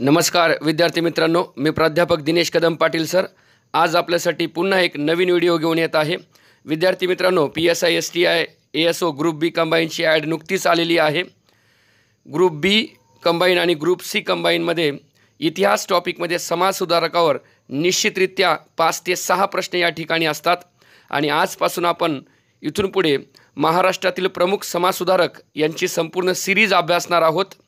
नमस्कार विद्यार्थी मित्रांनो मी प्राध्यापक दिनेश कदम पाटील सर आज आपल्यासाठी पुन्हा एक नवीन व्हिडिओ घेऊन येत आहे विद्यार्थी मित्रांनो P S I S T I A S O group B कंबाईनची ॲड नुकतीच आलेली आहे ग्रुप बी कंबाईन आणि ग्रुप सी कंबाईनमध्ये इतिहास टॉपिकमध्ये समाजसुधारकावर निश्चितरित्या पाच ते सहा प्रश्न या ठिकाणी असतात आणि आजपासून आपण इथून पुढे महाराष्ट्रातील प्रमुख समाजसुधारक यांची संपूर्ण सिरीज अभ्यासणार आहोत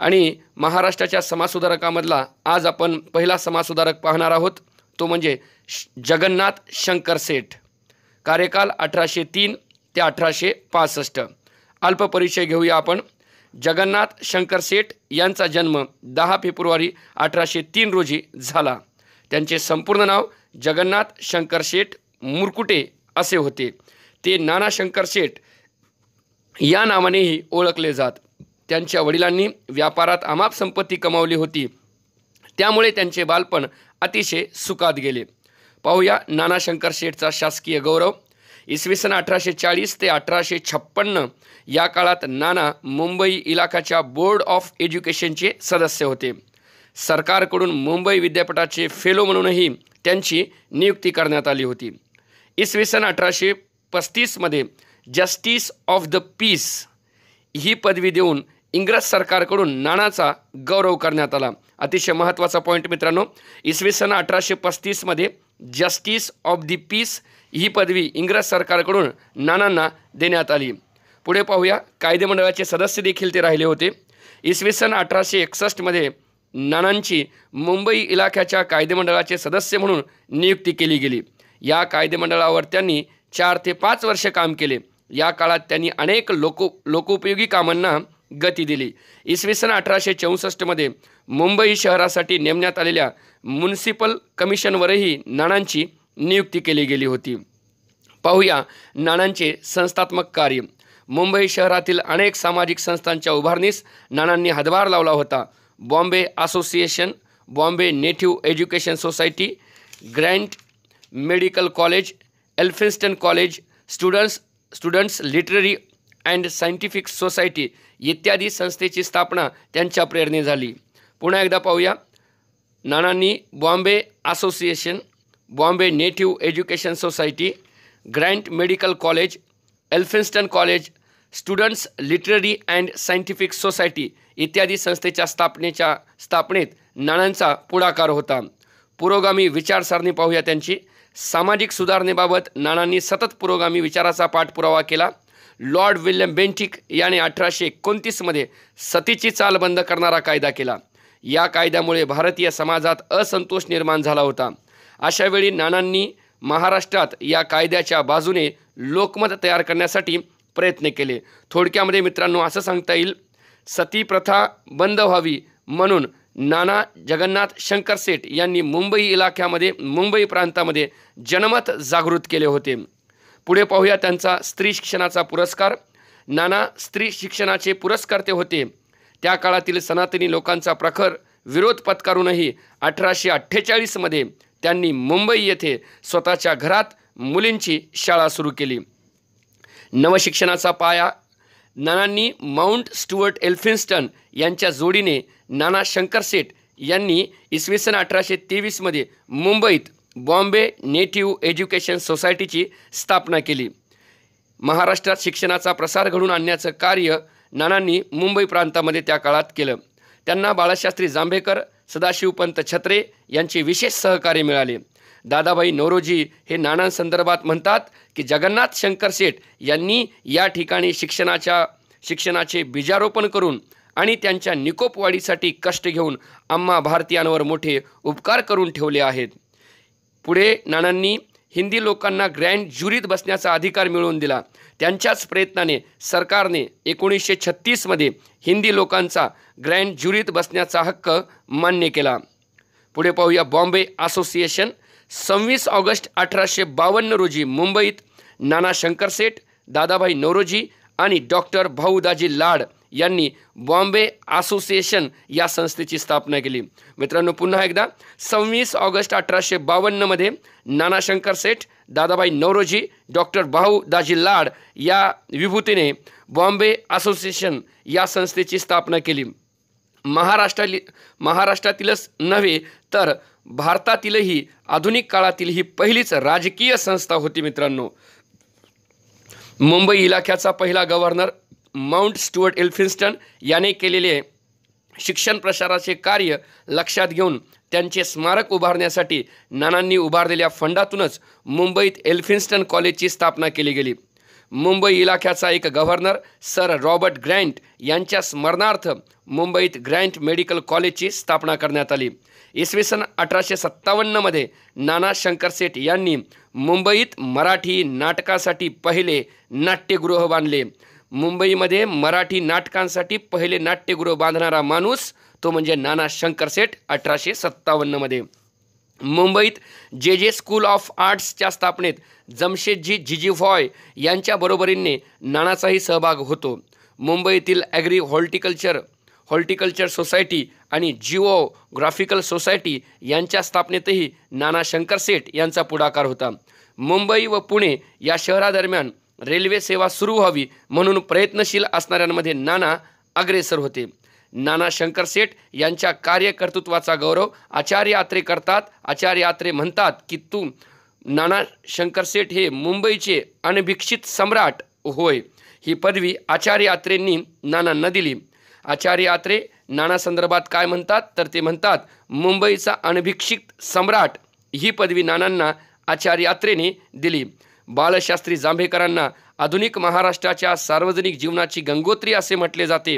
आणि महाराष्ट्राच्या समाजसुधारकामधला आज आपण पहिला समाजसुधारक पाहणार आहोत तो म्हणजे जगन्नाथ शंकर सेठ कार्यकाल अठराशे तीन ते अठराशे पासष्ट अल्प परिचय घेऊया आपण जगन्नाथ शंकर सेठ यांचा जन्म दहा फेब्रुवारी अठराशे तीन रोजी झाला त्यांचे संपूर्ण नाव जगन्नाथ शंकर शेठ मुरकुटे असे होते ते नाना शंकर शेठ या नावानेही ओळखले जात त्यांच्या वडिलांनी व्यापारात अमाप संपत्ती कमावली होती त्यामुळे त्यांचे बालपण अतिशय सुखात गेले पाहूया नाना शंकर शेठचा शासकीय गौरव इसवी सन अठराशे चाळीस ते अठराशे छप्पन्न या काळात नाना मुंबई इलाकाच्या बोर्ड ऑफ एज्युकेशनचे सदस्य होते सरकारकडून मुंबई विद्यापीठाचे फेलो म्हणूनही त्यांची नियुक्ती करण्यात आली होती इसवी सन अठराशे पस्तीसमध्ये जस्टिस ऑफ द पीस ही पदवी देऊन इंग्रज सरकारकडून नाणाचा गौरव करण्यात आला अतिशय महत्त्वाचा पॉईंट मित्रांनो इसवी सन अठराशे पस्तीसमध्ये जस्टिस ऑफ दी पीस ही पदवी इंग्रज सरकारकडून नानांना देण्यात आली पुढे पाहूया कायदेमंडळाचे सदस्य देखील ते राहिले होते इसवी सन अठराशे एकसष्टमध्ये नानांची मुंबई इलाख्याच्या कायदेमंडळाचे सदस्य म्हणून नियुक्ती केली गेली या कायदेमंडळावर त्यांनी चार ते पाच वर्ष काम केले या काळात त्यांनी अनेक लोको लोकोपयोगी कामांना गती दिली इसवी सन अठराशे चौसष्टमध्ये मुंबई शहरासाठी नेमण्यात आलेल्या म्युन्सिपल कमिशनवरही नाणांची नियुक्ती केली गेली होती पाहूया नाणांचे संस्थात्मक कार्य मुंबई शहरातील अनेक सामाजिक संस्थांच्या उभारणीस नाणांनी हातभार लावला होता Bombay Association Bombay Native Education Society Grant Medical College Elphinstone College students students literary and scientific society इत्यादी संस्थेची स्थापना त्यांच्या प्रेरणे झाली पुन्हा एकदा पाहूया नानांनी Bombay Association Bombay Native Education Society Grant Medical College Elphinstone College students literary and scientific society इत्यादी संस्थेच्या स्थापनेच्या स्थापनेत नाणांचा पुढाकार होता पुरोगामी विचारसरणी पाहूया त्यांची सामाजिक सुधारणेबाबत नाणांनी सतत पुरोगामी विचाराचा पाठपुरावा केला लॉर्ड विल्यम बेंटिक याने अठराशे एकोणतीसमध्ये सतीची चाल बंद करणारा कायदा केला या कायद्यामुळे भारतीय समाजात असंतोष निर्माण झाला होता अशावेळी नानांनी महाराष्ट्रात या कायद्याच्या बाजूने लोकमत तयार करण्यासाठी प्रयत्न केले थोडक्यामध्ये मित्रांनो असं सांगता येईल सती प्रथा बंद व्हावी म्हणून नाना जगन्नाथ शंकर सेठ यांनी मुंबई इलाख्यामध्ये मुंबई प्रांतामध्ये जनमत जागृत केले होते पुढे पाहूया त्यांचा स्त्री शिक्षणाचा पुरस्कार नाना स्त्री शिक्षणाचे पुरस्कर्ते होते त्या काळातील सनातनी लोकांचा प्रखर विरोध पत्कारूनही अठराशे अठ्ठेचाळीसमध्ये त्यांनी मुंबई येथे स्वतःच्या घरात मुलींची शाळा सुरू केली नवशिक्षणाचा पाया नानांनी माउंट स्टुअर्ट एल्फिन्स्टन यांच्या जोडीने नाना शंकरसेठ यांनी इसवी सन अठराशे तेवीसमध्ये मुंबईत बॉम्बे नेटिव्ह एज्युकेशन सोसायटीची स्थापना केली महाराष्ट्रात शिक्षणाचा प्रसार घडून आणण्याचं कार्य नानांनी मुंबई प्रांतामध्ये त्या काळात केलं त्यांना बाळशास्त्री जांभेकर सदाशिवपंत छत्रे यांचे विशेष सहकार्य मिळाले दादाभाई नौरोजी हे नानांसंदर्भात म्हणतात की जगन्नाथ शंकर शेठ यांनी या ठिकाणी शिक्षणाच्या शिक्षणाचे बीजारोपण करून आणि त्यांच्या निकोपवाढीसाठी कष्ट घेऊन आम्हा भारतीयांवर मोठे उपकार करून ठेवले आहेत पुढे नानांनी हिंदी लोकांना ग्रँड ज्युरीत बसण्याचा अधिकार मिळवून दिला त्यांच्याच प्रयत्नाने सरकारने एकोणीसशे छत्तीसमध्ये हिंदी लोकांचा ग्रँड ज्युरीत बसण्याचा हक्क मान्य केला पुढे पाहूया बॉम्बे असोसिएशन सव्वीस ऑगस्ट अठराशे बावन्न रोजी मुंबईत नाना शंकरसेठ दादाभाई नौरोजी आणि डॉक्टर भाऊदाजी लाड यांनी बॉम्बे असोसिएशन या संस्थेची स्थापना केली मित्रांनो पुन्हा एकदा सव्वीस ऑगस्ट अठराशे बावन्नमध्ये नानाशंकर सेठ दादाबाई नवरोजी डॉक्टर भाऊ दाजी लाड या विभूतीने बॉम्बे असोसिएशन या संस्थेची स्थापना केली महाराष्ट्राली महाराष्ट्रातीलच नव्हे तर भारतातीलही आधुनिक काळातील ही पहिलीच राजकीय संस्था होती मित्रांनो मुंबई इलाख्याचा पहिला गव्हर्नर माउंट स्टुअर्ट एल्फिन्स्टन याने केलेले शिक्षण प्रसाराचे कार्य लक्षात घेऊन त्यांचे स्मारक उभारण्यासाठी नानांनी उभारलेल्या फंडातूनच मुंबईत एल्फिन्स्टन कॉलेजची स्थापना केली गेली मुंबई इलाख्याचा एक गव्हर्नर सर रॉबर्ट ग्रँट यांच्या स्मरणार्थ मुंबईत ग्रँट मेडिकल कॉलेजची स्थापना करण्यात आली इसवी सन अठराशे सत्तावन्नमध्ये नाना शंकर सेठ यांनी मुंबईत मराठी नाटकासाठी पहिले नाट्यगृह बांधले मुंबईमध्ये मराठी नाटकांसाठी पहिले नाट्यगृह बांधणारा माणूस तो म्हणजे नाना शंकरसेठ अठराशे सत्तावन्नमध्ये मुंबईत जे जे स्कूल ऑफ आर्ट्सच्या स्थापनेत जमशेदजी फॉय यांच्या बरोबरीने नानाचाही सहभाग होतो मुंबईतील ॲग्री हॉर्टिकल्चर हॉर्टिकल्चर सोसायटी आणि जिओग्राफिकल सोसायटी यांच्या स्थापनेतही नाना शंकर यांचा पुढाकार होता मुंबई व पुणे या शहरादरम्यान रेल्वे सेवा सुरू व्हावी म्हणून प्रयत्नशील असणाऱ्यांमध्ये नाना अग्रेसर होते नाना शंकर यांच्या कार्यकर्तृत्वाचा गौरव आचार्य यात्रे करतात आचार्य यात्रे म्हणतात की तू नाना शंकर हे मुंबईचे अनभिक्षित सम्राट होय ही पदवी आचार्य यात्रेंनी नानांना दिली आचार्य यात्रे नानासंदर्भात काय म्हणतात तर ते म्हणतात मुंबईचा अनभिक्षित सम्राट ही पदवी नानांना आचार्य यात्रेने दिली बालशास्त्री जांभेकरांना आधुनिक महाराष्ट्राच्या सार्वजनिक जीवनाची गंगोत्री असे म्हटले जाते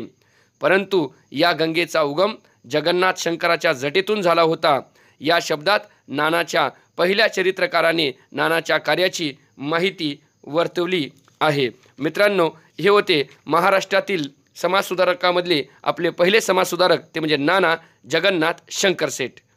परंतु या गंगेचा उगम जगन्नाथ शंकराच्या जटेतून झाला होता या शब्दात नानाच्या पहिल्या चरित्रकाराने नानाच्या कार्याची माहिती वर्तवली आहे मित्रांनो हे होते महाराष्ट्रातील समाजसुधारकामधले आपले पहिले समाजसुधारक ते म्हणजे नाना जगन्नाथ शंकरसेठ